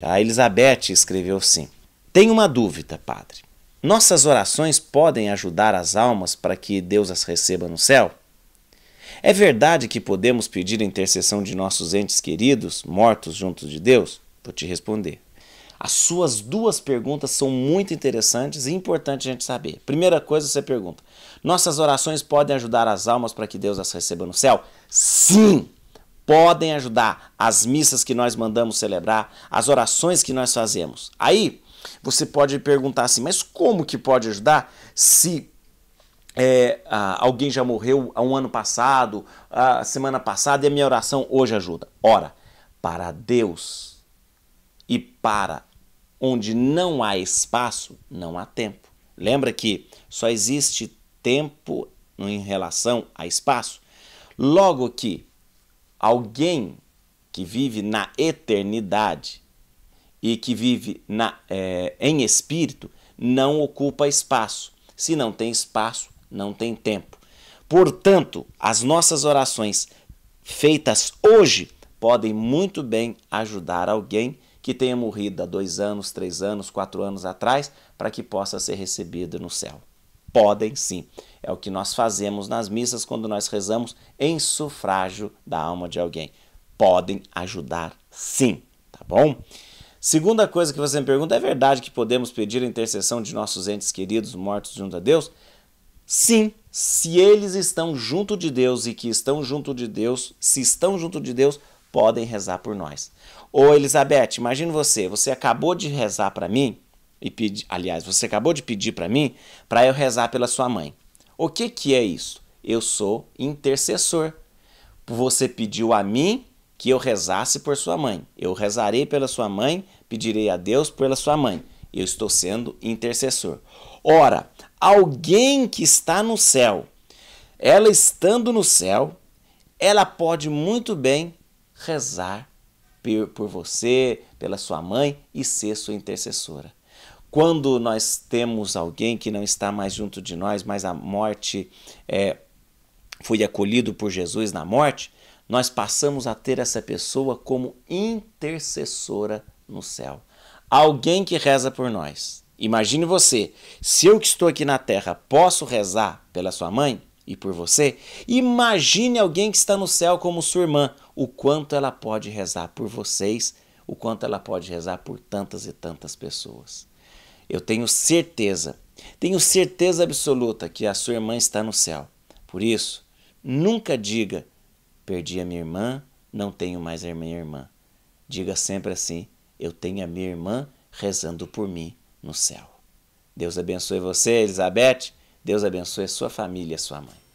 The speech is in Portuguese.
A tá? Elizabeth escreveu assim: Tenho uma dúvida, padre. Nossas orações podem ajudar as almas para que Deus as receba no céu? É verdade que podemos pedir a intercessão de nossos entes queridos, mortos juntos de Deus? Vou te responder. As suas duas perguntas são muito interessantes e importantes a gente saber. Primeira coisa, você pergunta: Nossas orações podem ajudar as almas para que Deus as receba no céu? Sim! podem ajudar as missas que nós mandamos celebrar, as orações que nós fazemos. Aí você pode perguntar assim, mas como que pode ajudar se é, ah, alguém já morreu há um ano passado, a semana passada e a minha oração hoje ajuda? Ora, para Deus e para onde não há espaço, não há tempo. Lembra que só existe tempo em relação a espaço? Logo que alguém que vive na eternidade e que vive na, é, em espírito não ocupa espaço. Se não tem espaço, não tem tempo. Portanto, as nossas orações feitas hoje podem muito bem ajudar alguém que tenha morrido há dois anos, três anos, quatro anos atrás, para que possa ser recebido no céu. Podem sim. É o que nós fazemos nas missas quando nós rezamos em sufrágio da alma de alguém. Podem ajudar sim, tá bom? Segunda coisa que você me pergunta, é verdade que podemos pedir a intercessão de nossos entes queridos mortos junto a Deus? Sim, se eles estão junto de Deus e que estão junto de Deus, se estão junto de Deus, podem rezar por nós. Ô Elizabeth, imagine você, você acabou de rezar para mim e pedir, aliás, você acabou de pedir para mim para eu rezar pela sua mãe. O que, que é isso? Eu sou intercessor. Você pediu a mim que eu rezasse por sua mãe. Eu rezarei pela sua mãe, pedirei a Deus pela sua mãe. Eu estou sendo intercessor. Ora, alguém que está no céu, ela estando no céu, ela pode muito bem rezar por você, pela sua mãe e ser sua intercessora. Quando nós temos alguém que não está mais junto de nós, mas a morte é, foi acolhido por Jesus na morte, nós passamos a ter essa pessoa como intercessora no céu. Alguém que reza por nós. Imagine você, se eu que estou aqui na terra posso rezar pela sua mãe e por você, imagine alguém que está no céu como sua irmã, o quanto ela pode rezar por vocês, o quanto ela pode rezar por tantas e tantas pessoas. Eu tenho certeza, tenho certeza absoluta que a sua irmã está no céu. Por isso, nunca diga: perdi a minha irmã, não tenho mais a minha irmã. Diga sempre assim: eu tenho a minha irmã rezando por mim no céu. Deus abençoe você, Elizabeth. Deus abençoe sua família, sua mãe.